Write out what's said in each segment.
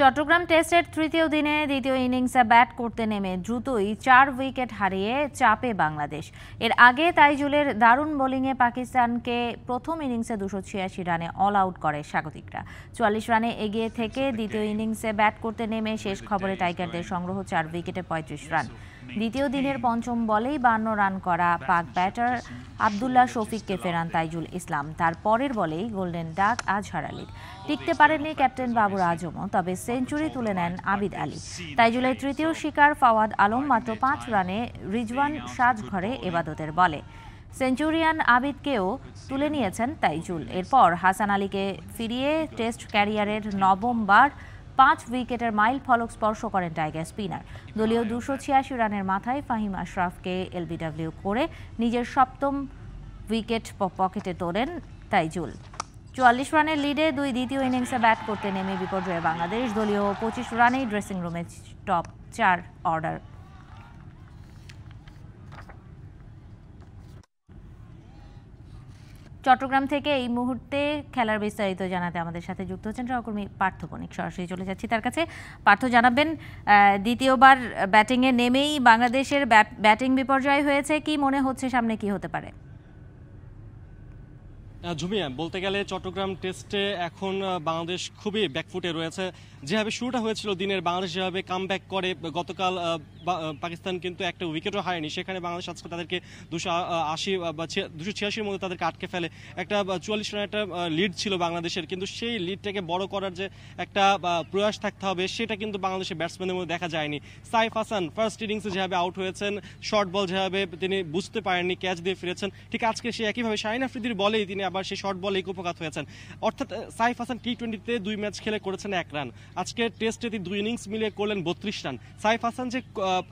চট্টগ্রাম টেস্টের তৃতীয় দিনে দ্বিতীয় ইনিংসে ব্যাট করতে নেমে দ্রুতই চার উইকেট হারিয়ে চাপে বাংলাদেশ এর আগে তাইজুলের দারুণ বোলিংয়ে পাকিস্তানকে প্রথম ইনিংসে দুশো ছিয়াশি রানে অল আউট করে স্বাগতিকরা চুয়াল্লিশ রানে এগিয়ে থেকে দ্বিতীয় ইনিংসে ব্যাট করতে নেমে শেষ খবরে টাইগারদের সংগ্রহ চার উইকেটে পঁয়ত্রিশ রান দ্বিতীয় দিনের পঞ্চম বলেই বান্ন রান করা পাক ব্যাটার আবদুল্লাহ শফিককে ফেরান তাইজুল ইসলাম তার পরের বলেই গোল্ডেন ডাক আজহার আলীর টিকতে পারেননি ক্যাপ্টেন বাবুর আজমও তবে সেঞ্চুরি তুলে নেন আবিদ আলী তাইজুলের তৃতীয় শিকার ফাওয়াদ আলম মাত্র পাঁচ রানে রিজওয়ান সাজ ঘরে এবাদতের বলে সেঞ্চুরিয়ান আবিদকেও তুলে নিয়েছেন তাইজুল এরপর হাসান আলীকে ফিরিয়ে টেস্ট ক্যারিয়ারের নবমবার পাঁচ উইকেটের মাইল ফলক স্পর্শ করেন টাইগার স্পিনার দলীয় দুশো ছিয়াশি রানের মাথায় ফাহিম আশরাফকে এলবিডব্লিউ করে নিজের সপ্তম উইকেট পকেটে তোলেন তাইজুল চুয়াল্লিশ রানের লিডে দুই দ্বিতীয় ইনিংসে ব্যাট করতে নেমে বিপর্যয়ে বাংলাদেশ দলীয় পঁচিশ রানেই ড্রেসিং রুমে টপ চার অর্ডার চট্টগ্রাম থেকে এই মুহূর্তে খেলার বিস্তারিত জানাতে আমাদের সাথে যুক্ত হচ্ছেন সহকর্মী পার্থ বণিক সরাসরি চলে যাচ্ছি তার কাছে পার্থ জানাবেন দ্বিতীয়বার ব্যাটিংয়ে নেমেই বাংলাদেশের ব্যাটিং বিপর্যয় হয়েছে কি মনে হচ্ছে সামনে কি হতে পারে ঝুমিয়া বলতে গেলে চট্টগ্রাম টেস্টে এখন বাংলাদেশ খুবই ব্যাকফুটে রয়েছে যেভাবে শুরুটা হয়েছিল দিনের বাংলাদেশ যেভাবে কাম করে গতকাল পাকিস্তান কিন্তু একটা উইকেটও হারেনি সেখানে বাংলাদেশ আজকে তাদেরকে দুশো আশি বা দুশো ছিয়াশির মধ্যে তাদেরকে আটকে ফেলে একটা চুয়াল্লিশ রানের একটা লিড ছিল বাংলাদেশের কিন্তু সেই লিডটাকে বড় করার যে একটা প্রয়াস থাকতে হবে সেটা কিন্তু বাংলাদেশের ব্যাটসম্যানের মধ্যে দেখা যায়নি সাইফ হাসান ফার্স্ট ইনিংসে যেভাবে আউট হয়েছেন শর্ট বল যেভাবে তিনি বুঝতে পারেননি ক্যাচ দিয়ে ফিরেছেন ঠিক আজকে সে একইভাবে শাহিন আফ্রিদির বলেই তিনি আবার সেই শর্ট বলে উপকার হয়েছেন অর্থাৎ সাইফ হাসান টি টোয়েন্টিতে দুই ম্যাচ খেলে করেছেন এক রান আজকে টেস্টে তিনি দুই ইনিংস মিলে করলেন বত্রিশ রান সাইফ হাসান যে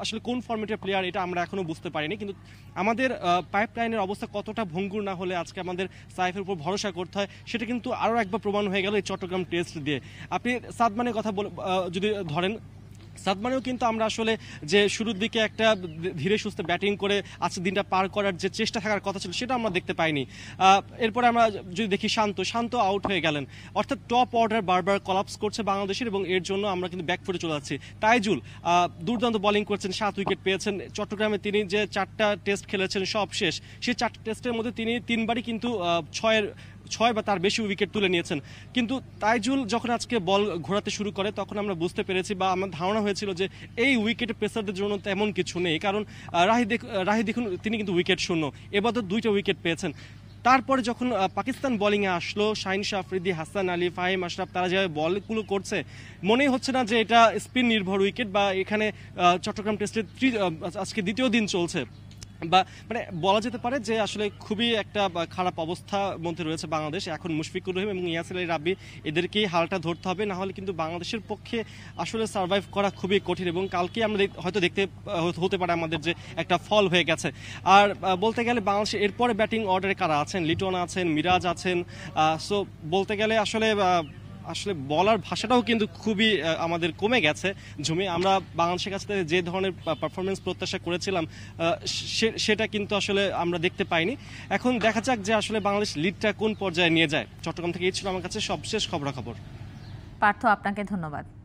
আসলে কোন ফর্মেটের প্লেয়ার এটা আমরা এখনও বুঝতে পারিনি কিন্তু আমাদের পাইপ লাইনের অবস্থা কতটা ভঙ্গুর না হলে আজকে আমাদের সাইফের উপর ভরসা করতে হয় সেটা কিন্তু আরও একবার প্রমাণ হয়ে গেল এই চট্টগ্রাম টেস্ট দিয়ে আপনি সাদমানের কথা যদি ধরেন সাদমানেও কিন্তু আমরা আসলে যে শুরুর দিকে একটা ধীরে সুস্থে ব্যাটিং করে আজকের দিনটা পার করার যে চেষ্টা থাকার কথা ছিল সেটা আমরা দেখতে পাইনি এরপরে আমরা যদি দেখি শান্ত শান্ত আউট হয়ে গেলেন অর্থাৎ টপ অর্ডার বারবার কলাপস করছে বাংলাদেশের এবং এর জন্য আমরা কিন্তু ব্যাক ফুটে চলে যাচ্ছি তাইজুল দুর্দান্ত বলিং করছেন সাত উইকেট পেয়েছেন চট্টগ্রামে তিনি যে চারটা টেস্ট খেলেছেন সব শেষ সেই চারটা টেস্টের মধ্যে তিনি তিনবারই কিন্তু ছয়ের ছয় বা তার বেশি উইকেট তুলে নিয়েছেন কিন্তু তাইজুল যখন আজকে বল ঘোরাতে শুরু করে তখন আমরা বুঝতে পেরেছি বা আমার ধারণা হয়েছিল যে এই উইকেটে পেসারদের জন্য তেমন কিছু নেই কারণ রাহি রাহি দেখুন তিনি কিন্তু উইকেট শূন্য এবার তো দুইটা উইকেট পেয়েছেন তারপরে যখন পাকিস্তান বোলিংয়ে আসলো শাহিন আফ্রিদি হাসান আলী ফাহিম আশরাফ তারা যেভাবে বলগুলো করছে মনেই হচ্ছে না যে এটা স্পিন নির্ভর উইকেট বা এখানে চট্টগ্রাম টেস্টের আজকে দ্বিতীয় দিন চলছে বা মানে বলা যেতে পারে যে আসলে খুবই একটা খারাপ অবস্থা মধ্যে রয়েছে বাংলাদেশ এখন মুশফিকুর রহিম এবং ইয়াসির আলী রাব্বি এদেরকেই হালটা ধরতে হবে না হলে কিন্তু বাংলাদেশের পক্ষে আসলে সার্ভাইভ করা খুবই কঠিন এবং কালকে আমরা হয়তো দেখতে হতে পারে আমাদের যে একটা ফল হয়ে গেছে আর বলতে গেলে বাংলাদেশে এরপরে ব্যাটিং অর্ডারে কারা আছেন লিটন আছেন মিরাজ আছেন সো বলতে গেলে আসলে আসলে বলার ভাষাটাও কিন্তু খুবই আমাদের কমে গেছে ঝুমি আমরা বাংলাদেশের কাছ থেকে যে ধরনের পারফরমেন্স প্রত্যাশা করেছিলাম সেটা কিন্তু আসলে আমরা দেখতে পাইনি এখন দেখা যাক যে আসলে বাংলাদেশ লিডটা কোন পর্যায়ে নিয়ে যায় চট্টগ্রাম থেকে এই ছিল আমার কাছে সবশেষ খবরাখবর পার্থ আপনাকে ধন্যবাদ